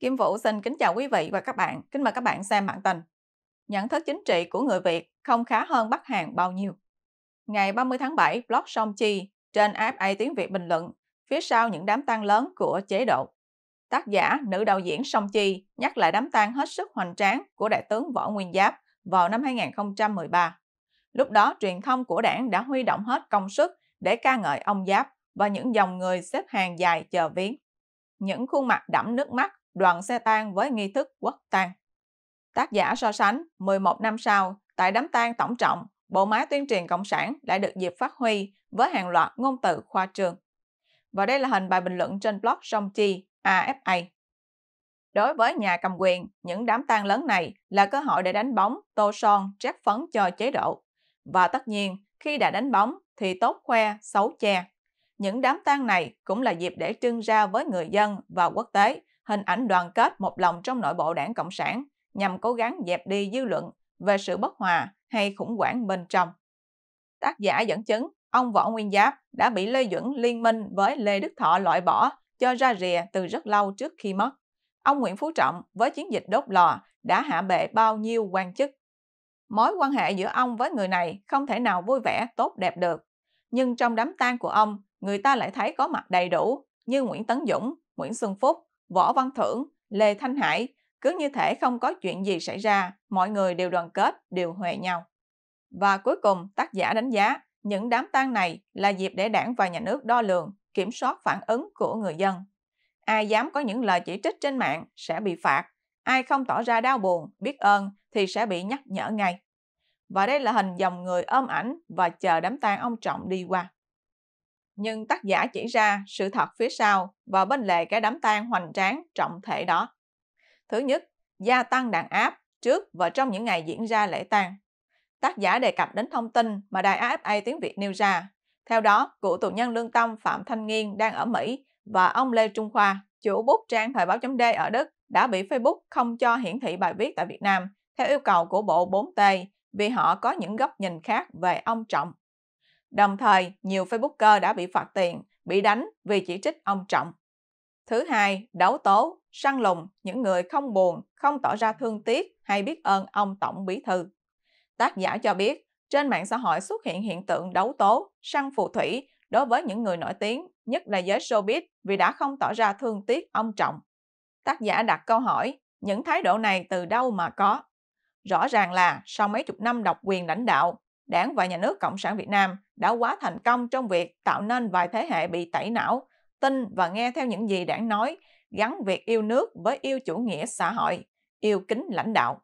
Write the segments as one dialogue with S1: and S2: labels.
S1: Kim Vũ xin kính chào quý vị và các bạn. Kính mời các bạn xem bản tin. Nhận thức chính trị của người Việt không khá hơn Bắc Hàn bao nhiêu. Ngày 30 tháng 7, blog Song Chi trên AFA tiếng Việt bình luận phía sau những đám tang lớn của chế độ. Tác giả, nữ đạo diễn Song Chi nhắc lại đám tang hết sức hoành tráng của đại tướng Võ Nguyên Giáp vào năm 2013. Lúc đó, truyền thông của đảng đã huy động hết công sức để ca ngợi ông Giáp và những dòng người xếp hàng dài chờ viếng. Những khuôn mặt đẫm nước mắt Đoàn xe tang với nghi thức quốc tang. Tác giả so sánh 11 năm sau, tại đám tang tổng trọng, bộ máy tuyên truyền cộng sản đã được dịp phát huy với hàng loạt ngôn từ khoa trương. Và đây là hình bài bình luận trên blog Song Chi AFA. Đối với nhà cầm quyền, những đám tang lớn này là cơ hội để đánh bóng, tô son, trét phấn cho chế độ. Và tất nhiên, khi đã đánh bóng thì tốt khoe, xấu che. Những đám tang này cũng là dịp để trưng ra với người dân và quốc tế hình ảnh đoàn kết một lòng trong nội bộ đảng Cộng sản nhằm cố gắng dẹp đi dư luận về sự bất hòa hay khủng hoảng bên trong. Tác giả dẫn chứng, ông Võ Nguyên Giáp đã bị Lê Duẩn liên minh với Lê Đức Thọ loại bỏ cho ra rìa từ rất lâu trước khi mất. Ông Nguyễn Phú Trọng với chiến dịch đốt lò đã hạ bệ bao nhiêu quan chức. Mối quan hệ giữa ông với người này không thể nào vui vẻ tốt đẹp được. Nhưng trong đám tang của ông, người ta lại thấy có mặt đầy đủ như Nguyễn Tấn Dũng, Nguyễn Xuân Phúc, Võ Văn Thưởng, Lê Thanh Hải, cứ như thể không có chuyện gì xảy ra, mọi người đều đoàn kết, đều huề nhau. Và cuối cùng tác giả đánh giá những đám tang này là dịp để đảng và nhà nước đo lường, kiểm soát phản ứng của người dân. Ai dám có những lời chỉ trích trên mạng sẽ bị phạt, ai không tỏ ra đau buồn, biết ơn thì sẽ bị nhắc nhở ngay. Và đây là hình dòng người ôm ảnh và chờ đám tang ông Trọng đi qua nhưng tác giả chỉ ra sự thật phía sau và bên lề cái đám tang hoành tráng trọng thể đó. Thứ nhất, gia tăng đàn áp trước và trong những ngày diễn ra lễ tang. Tác giả đề cập đến thông tin mà đài AFA tiếng Việt nêu ra. Theo đó, cựu tù nhân lương tâm Phạm Thanh Nghiên đang ở Mỹ và ông Lê Trung Khoa, chủ bút trang thời báo chấm D ở Đức, đã bị Facebook không cho hiển thị bài viết tại Việt Nam theo yêu cầu của Bộ 4T vì họ có những góc nhìn khác về ông Trọng Đồng thời, nhiều Facebooker đã bị phạt tiền, bị đánh vì chỉ trích ông Trọng. Thứ hai, đấu tố, săn lùng những người không buồn, không tỏ ra thương tiếc hay biết ơn ông Tổng Bí Thư. Tác giả cho biết, trên mạng xã hội xuất hiện hiện tượng đấu tố, săn phù thủy đối với những người nổi tiếng, nhất là giới showbiz vì đã không tỏ ra thương tiếc ông Trọng. Tác giả đặt câu hỏi, những thái độ này từ đâu mà có? Rõ ràng là sau mấy chục năm độc quyền lãnh đạo, Đảng và Nhà nước Cộng sản Việt Nam đã quá thành công trong việc tạo nên vài thế hệ bị tẩy não, tin và nghe theo những gì đảng nói, gắn việc yêu nước với yêu chủ nghĩa xã hội, yêu kính lãnh đạo.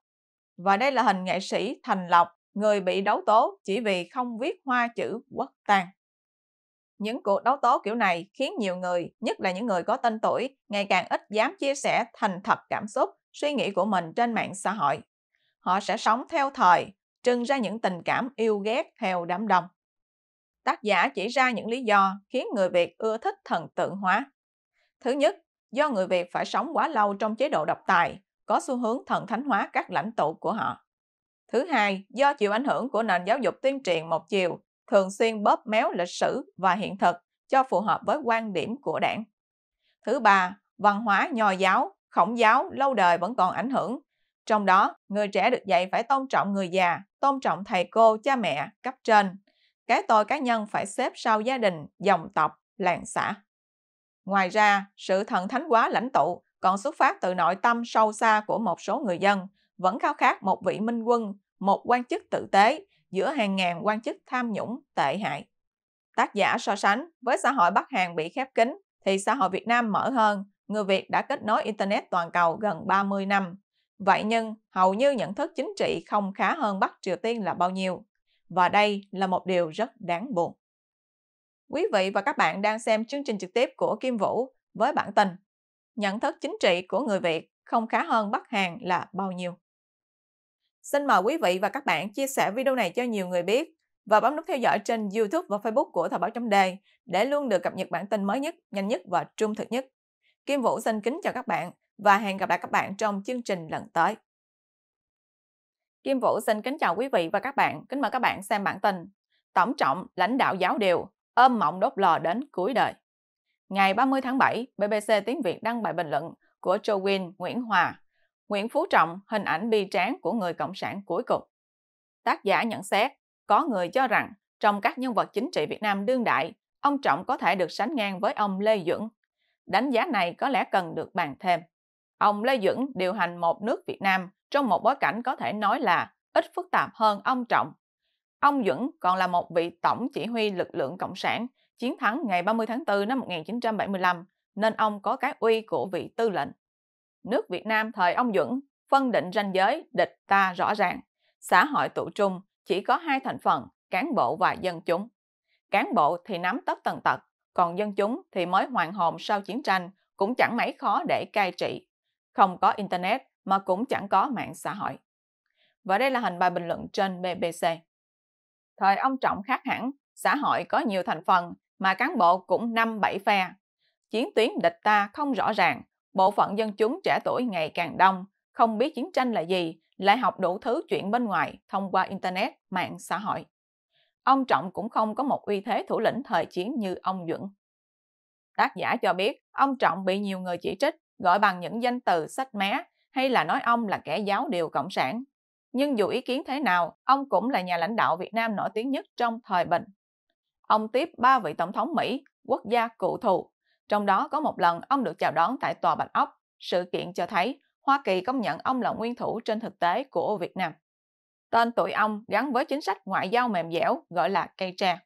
S1: Và đây là hình nghệ sĩ Thành Lộc, người bị đấu tố chỉ vì không viết hoa chữ quốc tang. Những cuộc đấu tố kiểu này khiến nhiều người, nhất là những người có tên tuổi, ngày càng ít dám chia sẻ thành thật cảm xúc, suy nghĩ của mình trên mạng xã hội. Họ sẽ sống theo thời, trưng ra những tình cảm yêu ghét theo đám đông. Tác giả chỉ ra những lý do khiến người Việt ưa thích thần tượng hóa. Thứ nhất, do người Việt phải sống quá lâu trong chế độ độc tài, có xu hướng thần thánh hóa các lãnh tụ của họ. Thứ hai, do chịu ảnh hưởng của nền giáo dục tuyên truyền một chiều, thường xuyên bóp méo lịch sử và hiện thực cho phù hợp với quan điểm của đảng. Thứ ba, văn hóa nho giáo, khổng giáo lâu đời vẫn còn ảnh hưởng trong đó, người trẻ được dạy phải tôn trọng người già, tôn trọng thầy cô, cha mẹ, cấp trên. Cái tôi cá nhân phải xếp sau gia đình, dòng tộc, làng xã. Ngoài ra, sự thần thánh hóa lãnh tụ còn xuất phát từ nội tâm sâu xa của một số người dân, vẫn khao khát một vị minh quân, một quan chức tự tế giữa hàng ngàn quan chức tham nhũng tệ hại. Tác giả so sánh với xã hội Bắc Hàn bị khép kín thì xã hội Việt Nam mở hơn, người Việt đã kết nối Internet toàn cầu gần 30 năm, Vậy nhưng hầu như nhận thức chính trị không khá hơn Bắc Triều Tiên là bao nhiêu. Và đây là một điều rất đáng buồn. Quý vị và các bạn đang xem chương trình trực tiếp của Kim Vũ với bản tin Nhận thức chính trị của người Việt không khá hơn Bắc Hàn là bao nhiêu. Xin mời quý vị và các bạn chia sẻ video này cho nhiều người biết và bấm nút theo dõi trên YouTube và Facebook của Thời báo trong đề để luôn được cập nhật bản tin mới nhất, nhanh nhất và trung thực nhất. Kim Vũ xin kính chào các bạn và hẹn gặp lại các bạn trong chương trình lần tới. Kim Vũ xin kính chào quý vị và các bạn, kính mời các bạn xem bản tin. Tổng trọng lãnh đạo giáo điều, ôm mộng đốt lò đến cuối đời. Ngày 30 tháng 7, BBC Tiếng Việt đăng bài bình luận của Joe Win Nguyễn Hòa, Nguyễn Phú Trọng hình ảnh bi tráng của người Cộng sản cuối cùng. Tác giả nhận xét, có người cho rằng trong các nhân vật chính trị Việt Nam đương đại, ông Trọng có thể được sánh ngang với ông Lê Dưỡng. Đánh giá này có lẽ cần được bàn thêm. Ông Lê Duẩn điều hành một nước Việt Nam trong một bối cảnh có thể nói là ít phức tạp hơn ông Trọng. Ông Duẩn còn là một vị tổng chỉ huy lực lượng Cộng sản chiến thắng ngày 30 tháng 4 năm 1975, nên ông có cái uy của vị tư lệnh. Nước Việt Nam thời ông Duẩn phân định ranh giới địch ta rõ ràng. Xã hội tụ trung chỉ có hai thành phần, cán bộ và dân chúng. Cán bộ thì nắm tất tần tật, còn dân chúng thì mới hoàn hồn sau chiến tranh, cũng chẳng mấy khó để cai trị không có Internet mà cũng chẳng có mạng xã hội. Và đây là hình bài bình luận trên BBC. Thời ông Trọng khác hẳn, xã hội có nhiều thành phần mà cán bộ cũng 5-7 phe. Chiến tuyến địch ta không rõ ràng, bộ phận dân chúng trẻ tuổi ngày càng đông, không biết chiến tranh là gì, lại học đủ thứ chuyện bên ngoài thông qua Internet, mạng xã hội. Ông Trọng cũng không có một uy thế thủ lĩnh thời chiến như ông Duẩn. Tác giả cho biết, ông Trọng bị nhiều người chỉ trích gọi bằng những danh từ sách mé hay là nói ông là kẻ giáo điều cộng sản. Nhưng dù ý kiến thế nào, ông cũng là nhà lãnh đạo Việt Nam nổi tiếng nhất trong thời bình. Ông tiếp ba vị tổng thống Mỹ, quốc gia cụ thù. Trong đó có một lần ông được chào đón tại Tòa Bạch Ốc. Sự kiện cho thấy Hoa Kỳ công nhận ông là nguyên thủ trên thực tế của Việt Nam. Tên tuổi ông gắn với chính sách ngoại giao mềm dẻo gọi là cây tre.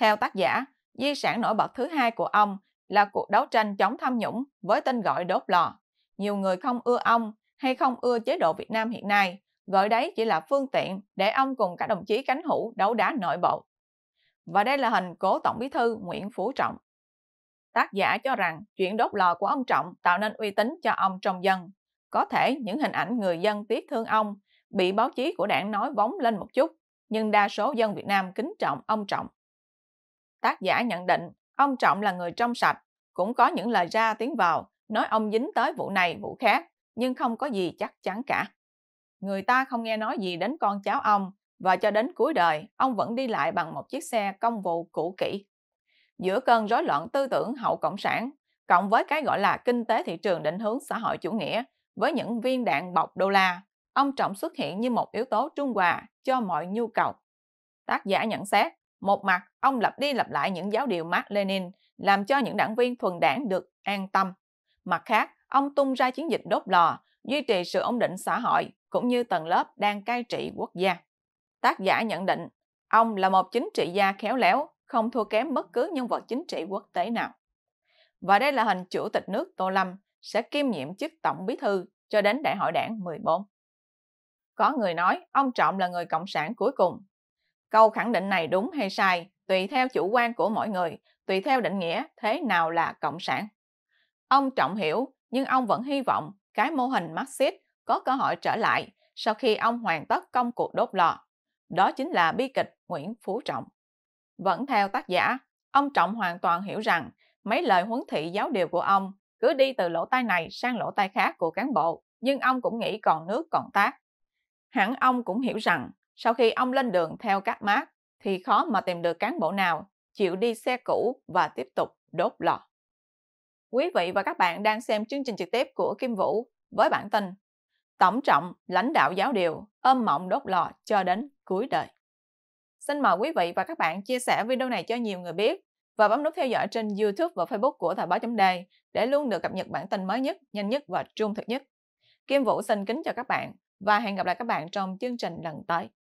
S1: Theo tác giả, di sản nổi bật thứ hai của ông là cuộc đấu tranh chống tham nhũng với tên gọi đốt lò. Nhiều người không ưa ông hay không ưa chế độ Việt Nam hiện nay, gọi đấy chỉ là phương tiện để ông cùng các đồng chí cánh hữu đấu đá nội bộ. Và đây là hình cố Tổng Bí thư Nguyễn Phú Trọng. Tác giả cho rằng chuyện đốt lò của ông Trọng tạo nên uy tín cho ông trong dân. Có thể những hình ảnh người dân tiếc thương ông bị báo chí của đảng nói vóng lên một chút, nhưng đa số dân Việt Nam kính trọng ông Trọng. Tác giả nhận định Ông Trọng là người trong sạch, cũng có những lời ra tiếng vào, nói ông dính tới vụ này vụ khác, nhưng không có gì chắc chắn cả. Người ta không nghe nói gì đến con cháu ông, và cho đến cuối đời, ông vẫn đi lại bằng một chiếc xe công vụ cũ kỹ. Giữa cơn rối loạn tư tưởng hậu cộng sản, cộng với cái gọi là kinh tế thị trường định hướng xã hội chủ nghĩa, với những viên đạn bọc đô la, ông Trọng xuất hiện như một yếu tố trung hòa cho mọi nhu cầu. Tác giả nhận xét, một mặt, ông lặp đi lặp lại những giáo điều Mark Lenin, làm cho những đảng viên thuần đảng được an tâm. Mặt khác, ông tung ra chiến dịch đốt lò, duy trì sự ổn định xã hội cũng như tầng lớp đang cai trị quốc gia. Tác giả nhận định, ông là một chính trị gia khéo léo, không thua kém bất cứ nhân vật chính trị quốc tế nào. Và đây là hình chủ tịch nước Tô Lâm sẽ kiêm nhiệm chức tổng bí thư cho đến đại hội đảng 14. Có người nói ông Trọng là người cộng sản cuối cùng Câu khẳng định này đúng hay sai, tùy theo chủ quan của mỗi người, tùy theo định nghĩa thế nào là cộng sản. Ông trọng hiểu, nhưng ông vẫn hy vọng cái mô hình Marxist có cơ hội trở lại sau khi ông hoàn tất công cuộc đốt lò. Đó chính là bi kịch Nguyễn Phú Trọng. Vẫn theo tác giả, ông Trọng hoàn toàn hiểu rằng mấy lời huấn thị giáo điều của ông cứ đi từ lỗ tai này sang lỗ tai khác của cán bộ, nhưng ông cũng nghĩ còn nước còn tác. Hẳn ông cũng hiểu rằng sau khi ông lên đường theo các mác thì khó mà tìm được cán bộ nào chịu đi xe cũ và tiếp tục đốt lò. Quý vị và các bạn đang xem chương trình trực tiếp của Kim Vũ với bản tin Tổng trọng lãnh đạo giáo điều âm mộng đốt lò cho đến cuối đời. Xin mời quý vị và các bạn chia sẻ video này cho nhiều người biết và bấm nút theo dõi trên YouTube và Facebook của Thời báo chấm đề để luôn được cập nhật bản tin mới nhất, nhanh nhất và trung thực nhất. Kim Vũ xin kính chào các bạn và hẹn gặp lại các bạn trong chương trình lần tới.